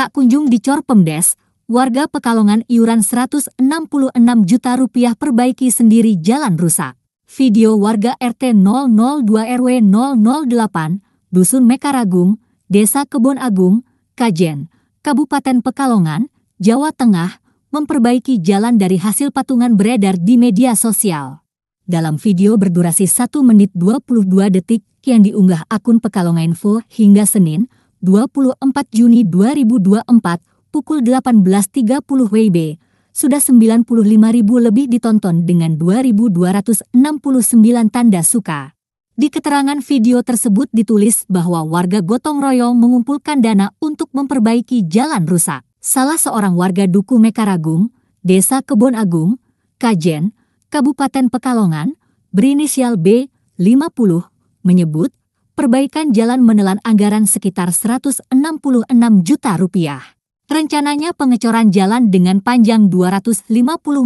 Tak kunjung dicor Pemdes, warga Pekalongan iuran 166 juta rupiah perbaiki sendiri jalan rusak. Video warga RT 002 RW 008, Dusun Mekaragung, Desa Kebon Agung, Kajen, Kabupaten Pekalongan, Jawa Tengah, memperbaiki jalan dari hasil patungan beredar di media sosial. Dalam video berdurasi 1 menit 22 detik yang diunggah akun Pekalongan Info hingga Senin, 24 Juni 2024, pukul 18.30 WIB, sudah 95 ribu lebih ditonton dengan 2.269 tanda suka. Di keterangan video tersebut ditulis bahwa warga gotong royong mengumpulkan dana untuk memperbaiki jalan rusak. Salah seorang warga Duku Mekaragung, Desa Kebon Agung, Kajen, Kabupaten Pekalongan, berinisial B, 50, menyebut perbaikan jalan menelan anggaran sekitar 166 juta rupiah. Rencananya pengecoran jalan dengan panjang 250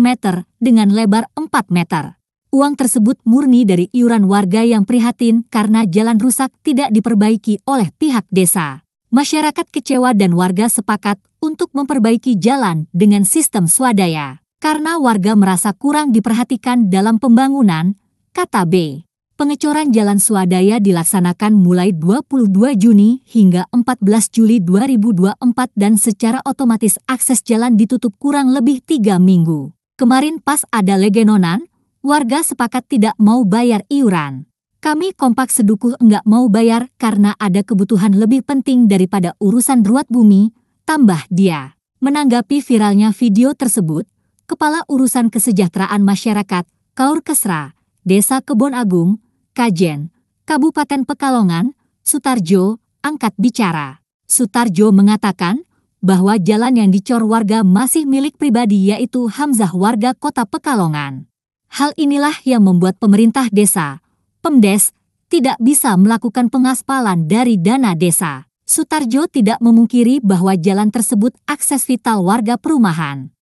meter dengan lebar 4 meter. Uang tersebut murni dari iuran warga yang prihatin karena jalan rusak tidak diperbaiki oleh pihak desa. Masyarakat kecewa dan warga sepakat untuk memperbaiki jalan dengan sistem swadaya. Karena warga merasa kurang diperhatikan dalam pembangunan, kata B. Pengecoran Jalan Swadaya dilaksanakan mulai 22 Juni hingga 14 Juli 2024 dan secara otomatis akses jalan ditutup kurang lebih tiga minggu. Kemarin pas ada legenonan, warga sepakat tidak mau bayar iuran. Kami kompak sedukuh enggak mau bayar karena ada kebutuhan lebih penting daripada urusan ruat bumi, tambah dia. Menanggapi viralnya video tersebut, Kepala Urusan Kesejahteraan Masyarakat, Kaur Kesra, Desa Kebon Agung, Kajen, Kabupaten Pekalongan, Sutarjo, angkat bicara. Sutarjo mengatakan bahwa jalan yang dicor warga masih milik pribadi yaitu Hamzah warga kota Pekalongan. Hal inilah yang membuat pemerintah desa, PEMDES, tidak bisa melakukan pengaspalan dari dana desa. Sutarjo tidak memungkiri bahwa jalan tersebut akses vital warga perumahan.